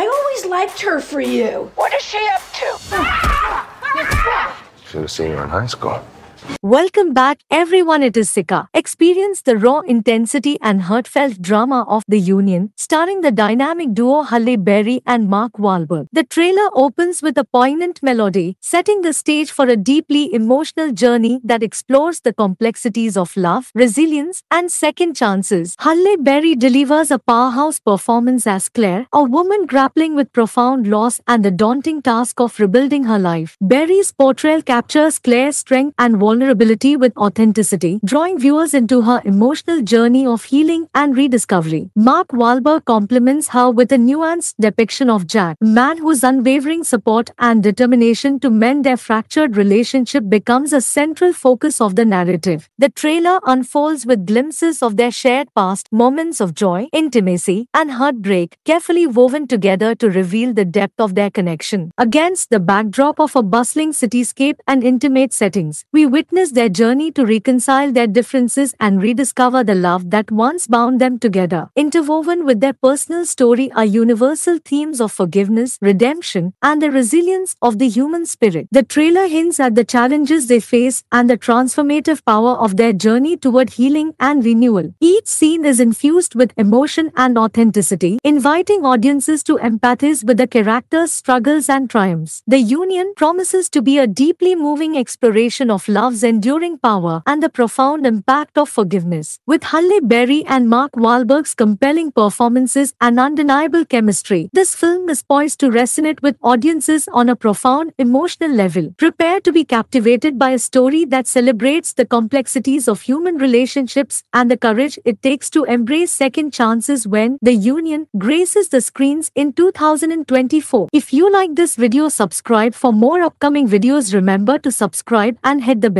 I always liked her for you. What is she up to? Should have seen her in high school. Welcome back everyone it is Sika. Experience the raw intensity and heartfelt drama of The Union starring the dynamic duo Halle Berry and Mark Wahlberg. The trailer opens with a poignant melody setting the stage for a deeply emotional journey that explores the complexities of love, resilience and second chances. Halle Berry delivers a powerhouse performance as Claire, a woman grappling with profound loss and the daunting task of rebuilding her life. Berry's portrayal captures Claire's strength and vulnerability vulnerability with authenticity, drawing viewers into her emotional journey of healing and rediscovery. Mark Wahlberg compliments her with a nuanced depiction of Jack, a man whose unwavering support and determination to mend their fractured relationship becomes a central focus of the narrative. The trailer unfolds with glimpses of their shared past, moments of joy, intimacy, and heartbreak, carefully woven together to reveal the depth of their connection. Against the backdrop of a bustling cityscape and intimate settings, we witness witness their journey to reconcile their differences and rediscover the love that once bound them together. Interwoven with their personal story are universal themes of forgiveness, redemption, and the resilience of the human spirit. The trailer hints at the challenges they face and the transformative power of their journey toward healing and renewal. Each scene is infused with emotion and authenticity, inviting audiences to empathize with the characters' struggles and triumphs. The Union promises to be a deeply moving exploration of love love's enduring power and the profound impact of forgiveness. With Halle Berry and Mark Wahlberg's compelling performances and undeniable chemistry, this film is poised to resonate with audiences on a profound emotional level. Prepare to be captivated by a story that celebrates the complexities of human relationships and the courage it takes to embrace second chances when The Union graces the screens in 2024. If you like this video, subscribe for more upcoming videos. Remember to subscribe and hit the bell.